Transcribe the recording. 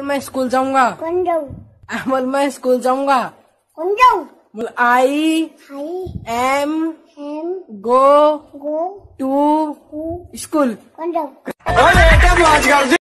बोल तो मैं स्कूल जाऊंगा कौन जाऊं बोल मैं स्कूल जाऊंगा कौन जाऊं बोल I I am am go go to school कौन जाऊँ